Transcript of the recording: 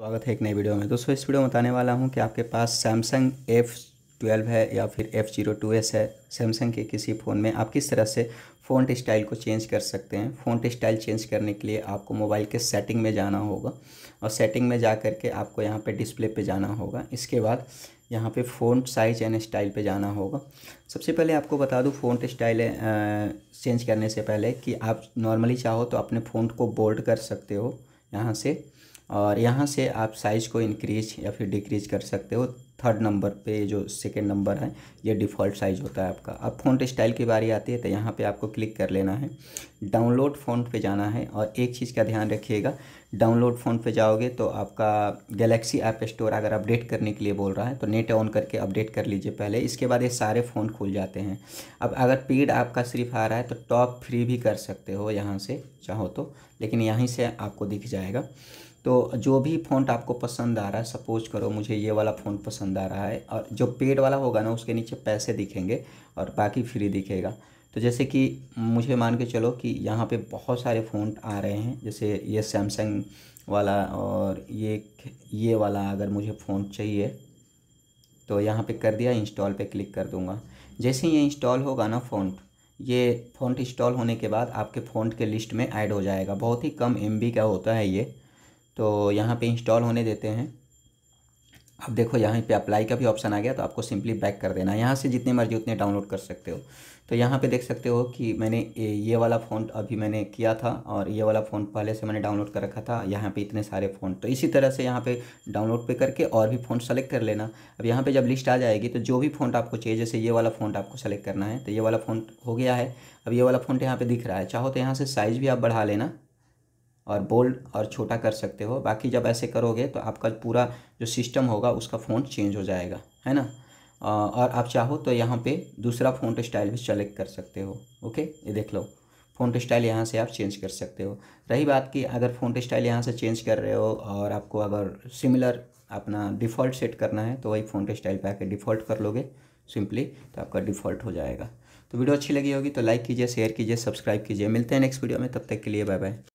स्वागत है एक नई वीडियो में दोस्तों इस वीडियो में बताने वाला हूँ कि आपके पास सैमसंग एफ़ ट्वेल्व है या फिर एफ़ जीरो टू एस है सैमसंग के किसी फ़ोन में आप किस तरह से फ़ोन स्टाइल को चेंज कर सकते हैं फ़ोन स्टाइल चेंज करने के लिए आपको मोबाइल के सेटिंग में जाना होगा और सेटिंग में जा कर के आपको यहाँ पर डिस्प्ले पर जाना होगा इसके बाद यहाँ पे फ़ोन साइज एंड स्टाइल पे जाना होगा सबसे पहले आपको बता दूँ फ़ोन स्टाइल चेंज करने से पहले कि आप नॉर्मली चाहो तो अपने फ़ोन को बोल्ड कर सकते हो यहाँ से और यहाँ से आप साइज़ को इंक्रीज या फिर डिक्रीज कर सकते हो थर्ड नंबर पे जो सेकेंड नंबर है ये डिफ़ॉल्ट साइज़ होता है आपका अब फ़ॉन्ट स्टाइल की बारी आती है तो यहाँ पे आपको क्लिक कर लेना है डाउनलोड फ़ॉन्ट पे जाना है और एक चीज़ का ध्यान रखिएगा डाउनलोड फ़ॉन्ट पे जाओगे तो आपका गैलेक्सी ऐप स्टोर अगर अपडेट करने के लिए बोल रहा है तो नेट ऑन करके अपडेट कर लीजिए पहले इसके बाद ये सारे फ़ोन खुल जाते हैं अब अगर पेड आपका सिर्फ आ रहा है तो टॉप फ्री भी कर सकते हो यहाँ से चाहो तो लेकिन यहीं से आपको दिख जाएगा तो जो भी फ़ॉन्ट आपको पसंद आ रहा है सपोज करो मुझे ये वाला फ़ॉन्ट पसंद आ रहा है और जो पेड वाला होगा ना उसके नीचे पैसे दिखेंगे और बाकी फ्री दिखेगा तो जैसे कि मुझे मान के चलो कि यहाँ पे बहुत सारे फ़ोन आ रहे हैं जैसे ये सैमसंग वाला और ये ये वाला अगर मुझे फ़ोन चाहिए तो यहाँ पे कर दिया इंस्टॉल पे क्लिक कर दूँगा जैसे ये इंस्टॉल होगा ना फ़ॉन्ट ये फ़ॉन्ट इंस्टॉल होने के बाद आपके फ़ॉन्ट के लिस्ट में ऐड हो जाएगा बहुत ही कम एम का होता है ये तो यहाँ पे इंस्टॉल होने देते हैं अब देखो यहाँ पे अप्लाई का भी ऑप्शन आ गया तो आपको सिंपली बैक कर देना यहाँ से जितने मर्जी उतने डाउनलोड कर सकते हो तो यहाँ पे देख सकते हो कि मैंने ये वाला फ़ोन अभी मैंने किया था और ये वाला फ़ोन पहले से मैंने डाउनलोड कर रखा था यहाँ पे इतने सारे फ़ोन तो इसी तरह से यहाँ पे डाउनलोड पे करके और भी फ़ोन सेलेक्ट कर लेना अब यहाँ पे जब लिस्ट आ जाएगी तो जो भी फोन आपको चाहिए जैसे ये वाला फ़ोन आपको सेलेक्ट करना है तो ये वाला फ़ोन हो गया है अब ये वाला फ़ोन यहाँ पर दिख रहा है चाहो तो यहाँ से साइज़ भी आप बढ़ा लेना और बोल्ड और छोटा कर सकते हो बाकी जब ऐसे करोगे तो आपका पूरा जो सिस्टम होगा उसका फ़ोन चेंज हो जाएगा है ना और आप चाहो तो यहाँ पे दूसरा फ़ोन स्टाइल भी सेलेक्ट कर सकते हो ओके ये देख लो फोन स्टाइल यहाँ से आप चेंज कर सकते हो रही बात कि अगर फ़ोन स्टाइल यहाँ से चेंज कर रहे हो और आपको अगर सिमिलर अपना डिफ़ॉल्ट सेट करना है तो वही फ़ोन स्टाइल पर आकर डिफ़ॉल्ट कर लोगे सिंपली तो आपका डिफ़ॉल्ट हो जाएगा तो वीडियो अच्छी लगी होगी तो लाइक कीजिए शेयर कीजिए सब्सक्राइब कीजिए मिलते हैं नेक्स्ट वीडियो में तब तक के लिए बाय बाय